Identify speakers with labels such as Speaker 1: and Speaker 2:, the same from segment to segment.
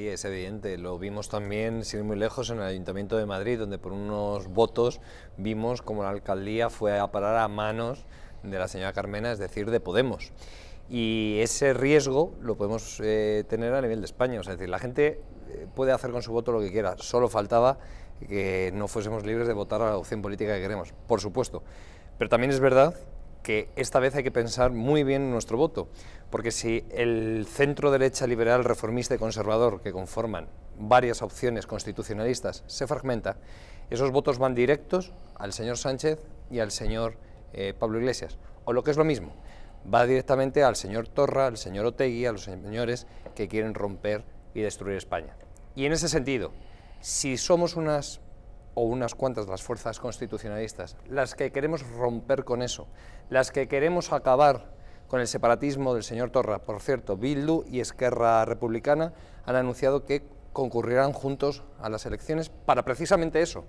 Speaker 1: Sí, es evidente, lo vimos también, sin ir muy lejos, en el Ayuntamiento de Madrid, donde por unos votos vimos como la alcaldía fue a parar a manos de la señora Carmena, es decir, de Podemos. Y ese riesgo lo podemos eh, tener a nivel de España, o sea, es decir, la gente eh, puede hacer con su voto lo que quiera, solo faltaba que no fuésemos libres de votar a la opción política que queremos, por supuesto. Pero también es verdad que esta vez hay que pensar muy bien en nuestro voto, porque si el centro derecha liberal reformista y conservador que conforman varias opciones constitucionalistas se fragmenta, esos votos van directos al señor Sánchez y al señor eh, Pablo Iglesias. O lo que es lo mismo, va directamente al señor Torra, al señor Otegui, a los señores que quieren romper y destruir España. Y en ese sentido, si somos unas o unas cuantas de las fuerzas constitucionalistas, las que queremos romper con eso, las que queremos acabar con el separatismo del señor Torra. Por cierto, Bildu y Esquerra Republicana han anunciado que concurrirán juntos a las elecciones para precisamente eso,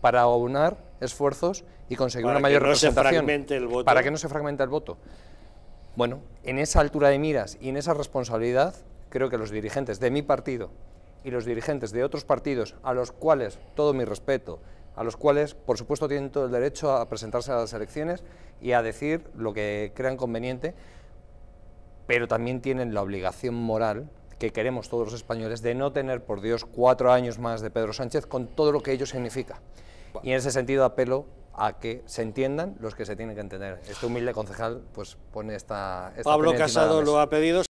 Speaker 1: para aunar esfuerzos y conseguir una mayor representación. Para que no se fragmente el voto. Bueno, en esa altura de miras y en esa responsabilidad, creo que los dirigentes de mi partido y los dirigentes de otros partidos a los cuales todo mi respeto, a los cuales, por supuesto, tienen todo el derecho a presentarse a las elecciones y a decir lo que crean conveniente, pero también tienen la obligación moral que queremos todos los españoles de no tener, por Dios, cuatro años más de Pedro Sánchez con todo lo que ello significa. Y en ese sentido apelo a que se entiendan los que se tienen que entender. Este humilde concejal pues pone esta... esta Pablo Casado lo ha
Speaker 2: pedido.